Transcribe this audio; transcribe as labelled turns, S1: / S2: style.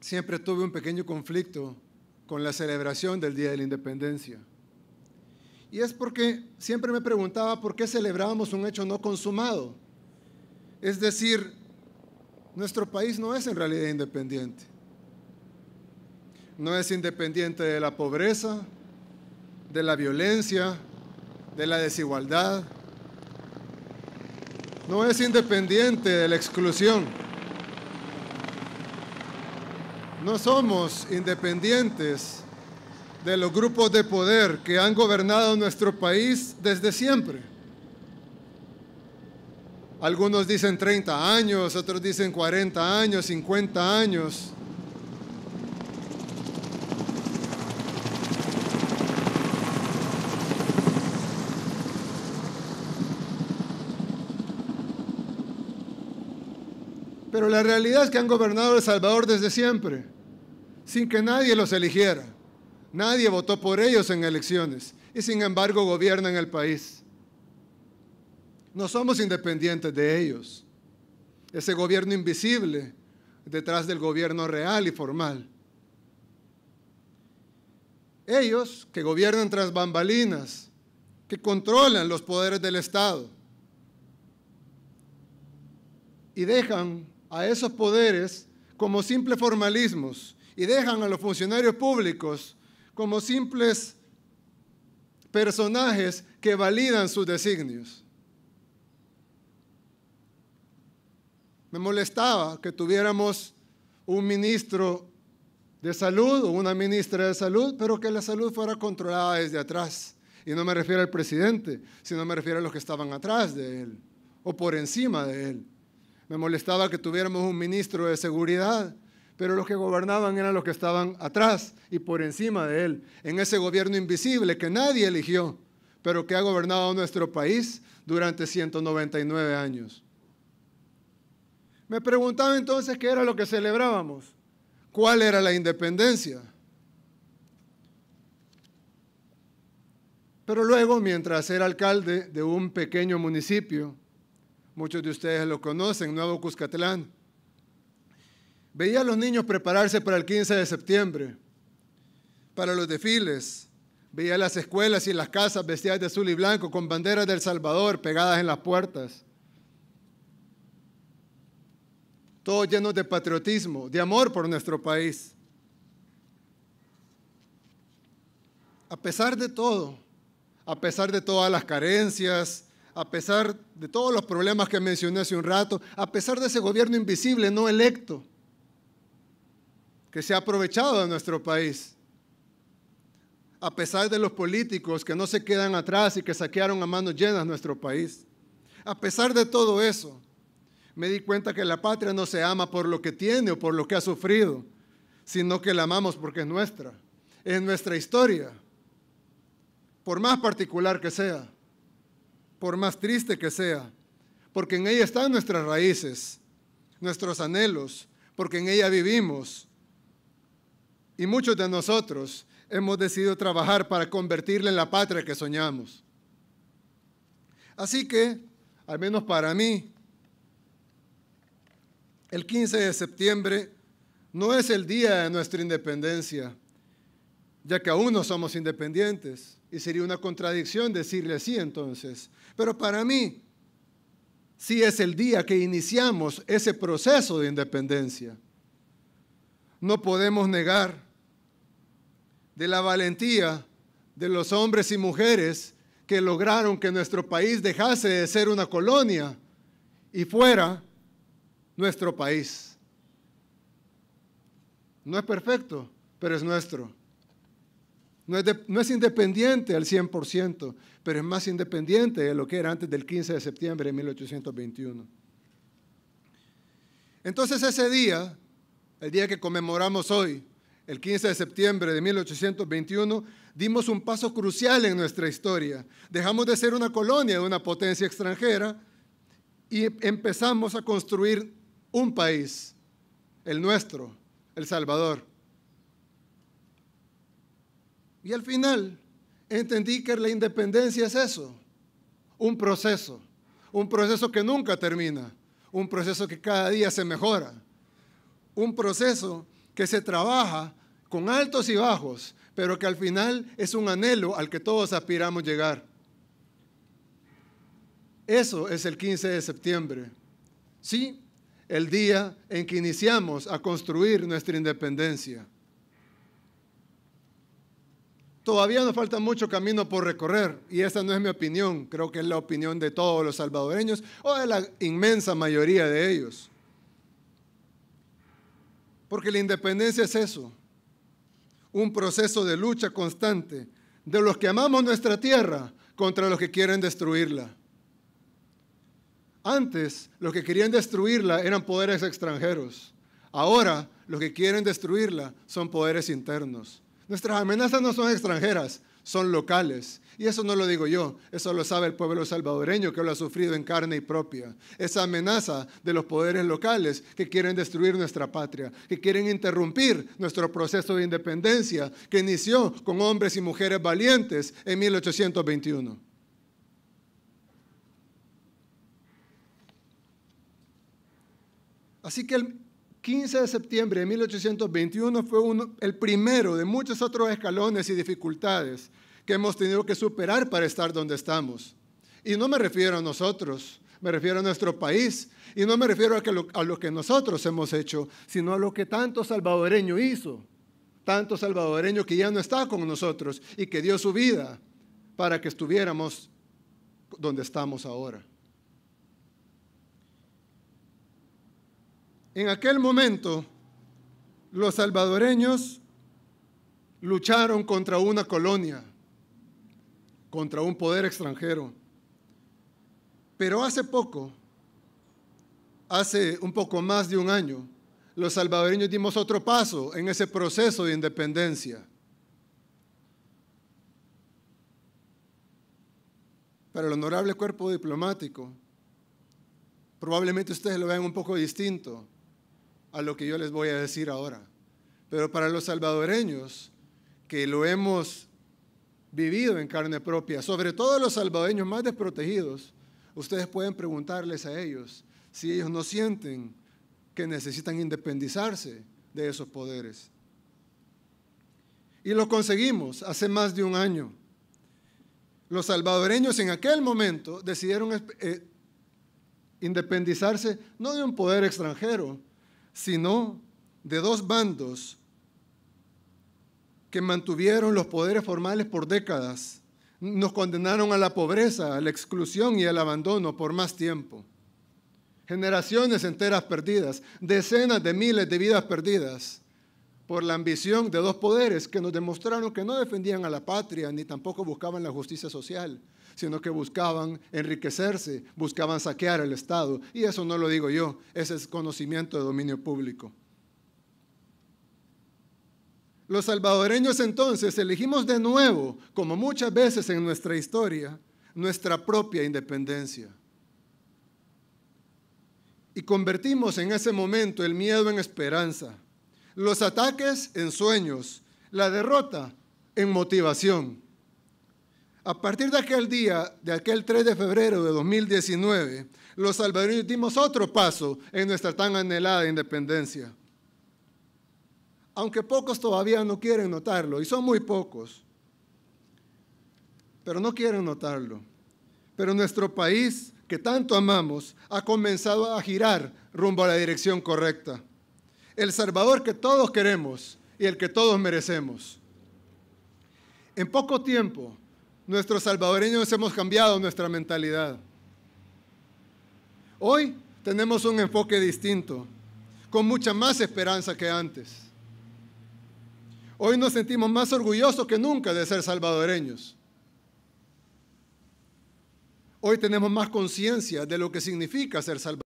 S1: siempre tuve un pequeño conflicto con la celebración del Día de la Independencia. Y es porque siempre me preguntaba por qué celebrábamos un hecho no consumado. Es decir, nuestro país no es en realidad independiente. No es independiente de la pobreza, de la violencia, de la desigualdad. No es independiente de la exclusión. No somos independientes de los grupos de poder que han gobernado nuestro país desde siempre. Algunos dicen 30 años, otros dicen 40 años, 50 años. Pero la realidad es que han gobernado El Salvador desde siempre, sin que nadie los eligiera. Nadie votó por ellos en elecciones y sin embargo gobiernan el país. No somos independientes de ellos. Ese gobierno invisible detrás del gobierno real y formal. Ellos que gobiernan tras bambalinas, que controlan los poderes del Estado y dejan a esos poderes como simples formalismos y dejan a los funcionarios públicos como simples personajes que validan sus designios. Me molestaba que tuviéramos un ministro de salud o una ministra de salud, pero que la salud fuera controlada desde atrás. Y no me refiero al presidente, sino me refiero a los que estaban atrás de él o por encima de él. Me molestaba que tuviéramos un ministro de seguridad, pero los que gobernaban eran los que estaban atrás y por encima de él, en ese gobierno invisible que nadie eligió, pero que ha gobernado nuestro país durante 199 años. Me preguntaba entonces qué era lo que celebrábamos, cuál era la independencia. Pero luego, mientras era alcalde de un pequeño municipio, Muchos de ustedes lo conocen, Nuevo Cuscatlán. Veía a los niños prepararse para el 15 de septiembre, para los desfiles. Veía las escuelas y las casas vestidas de azul y blanco con banderas del Salvador pegadas en las puertas. Todos llenos de patriotismo, de amor por nuestro país. A pesar de todo, a pesar de todas las carencias, a pesar de todos los problemas que mencioné hace un rato, a pesar de ese gobierno invisible, no electo, que se ha aprovechado de nuestro país, a pesar de los políticos que no se quedan atrás y que saquearon a manos llenas nuestro país, a pesar de todo eso, me di cuenta que la patria no se ama por lo que tiene o por lo que ha sufrido, sino que la amamos porque es nuestra, es nuestra historia, por más particular que sea por más triste que sea, porque en ella están nuestras raíces, nuestros anhelos, porque en ella vivimos. Y muchos de nosotros hemos decidido trabajar para convertirla en la patria que soñamos. Así que, al menos para mí, el 15 de septiembre no es el día de nuestra independencia, ya que aún no somos independientes. Y sería una contradicción decirle sí entonces. Pero para mí, sí es el día que iniciamos ese proceso de independencia. No podemos negar de la valentía de los hombres y mujeres que lograron que nuestro país dejase de ser una colonia y fuera nuestro país. No es perfecto, pero es nuestro. No es, independiente al 100%, pero es más independiente de lo que era antes del 15 de septiembre de 1821. Entonces ese día, el día que conmemoramos hoy, el 15 de septiembre de 1821, dimos un paso crucial en nuestra historia. Dejamos de ser una colonia de una potencia extranjera y empezamos a construir un país, el nuestro, El Salvador. Y al final entendí que la independencia es eso, un proceso, un proceso que nunca termina, un proceso que cada día se mejora, un proceso que se trabaja con altos y bajos, pero que al final es un anhelo al que todos aspiramos llegar. Eso es el 15 de septiembre. Sí, el día en que iniciamos a construir nuestra independencia. Todavía nos falta mucho camino por recorrer y esa no es mi opinión, creo que es la opinión de todos los salvadoreños o de la inmensa mayoría de ellos. Porque la independencia es eso, un proceso de lucha constante de los que amamos nuestra tierra contra los que quieren destruirla. Antes los que querían destruirla eran poderes extranjeros, ahora los que quieren destruirla son poderes internos. Nuestras amenazas no son extranjeras, son locales. Y eso no lo digo yo, eso lo sabe el pueblo salvadoreño que lo ha sufrido en carne y propia. Esa amenaza de los poderes locales que quieren destruir nuestra patria, que quieren interrumpir nuestro proceso de independencia que inició con hombres y mujeres valientes en 1821. Así que el, 15 de septiembre de 1821 fue el primero de muchos otros escalones y dificultades que hemos tenido que superar para estar donde estamos. Y no me refiero a nosotros, me refiero a nuestro país. Y no me refiero a lo que nosotros hemos hecho, sino a lo que tanto salvadoreño hizo. Tanto salvadoreño que ya no está con nosotros y que dio su vida para que estuviéramos donde estamos ahora. En aquel momento, los salvadoreños lucharon contra una colonia, contra un poder extranjero. Pero hace poco, hace un poco más de un año, los salvadoreños dimos otro paso en ese proceso de independencia. Para el honorable cuerpo diplomático, probablemente ustedes lo vean un poco distinto, a lo que yo les voy a decir ahora. Pero para los salvadoreños, que lo hemos vivido en carne propia, sobre todo los salvadoreños más desprotegidos, ustedes pueden preguntarles a ellos si ellos no sienten que necesitan independizarse de esos poderes. Y lo conseguimos hace más de un año. Los salvadoreños en aquel momento decidieron eh, independizarse no de un poder extranjero, sino de dos bandos que mantuvieron los poderes formales por décadas, nos condenaron a la pobreza, a la exclusión y al abandono por más tiempo. Generaciones enteras perdidas, decenas de miles de vidas perdidas, por la ambición de dos poderes que nos demostraron que no defendían a la patria ni tampoco buscaban la justicia social, sino que buscaban enriquecerse, buscaban saquear el Estado. Y eso no lo digo yo, ese es conocimiento de dominio público. Los salvadoreños entonces elegimos de nuevo, como muchas veces en nuestra historia, nuestra propia independencia. Y convertimos en ese momento el miedo en esperanza los ataques en sueños, la derrota en motivación. A partir de aquel día, de aquel 3 de febrero de 2019, los salvadoreños dimos otro paso en nuestra tan anhelada independencia. Aunque pocos todavía no quieren notarlo, y son muy pocos, pero no quieren notarlo. Pero nuestro país, que tanto amamos, ha comenzado a girar rumbo a la dirección correcta el Salvador que todos queremos y el que todos merecemos. En poco tiempo, nuestros salvadoreños hemos cambiado nuestra mentalidad. Hoy tenemos un enfoque distinto, con mucha más esperanza que antes. Hoy nos sentimos más orgullosos que nunca de ser salvadoreños. Hoy tenemos más conciencia de lo que significa ser salvadoreños.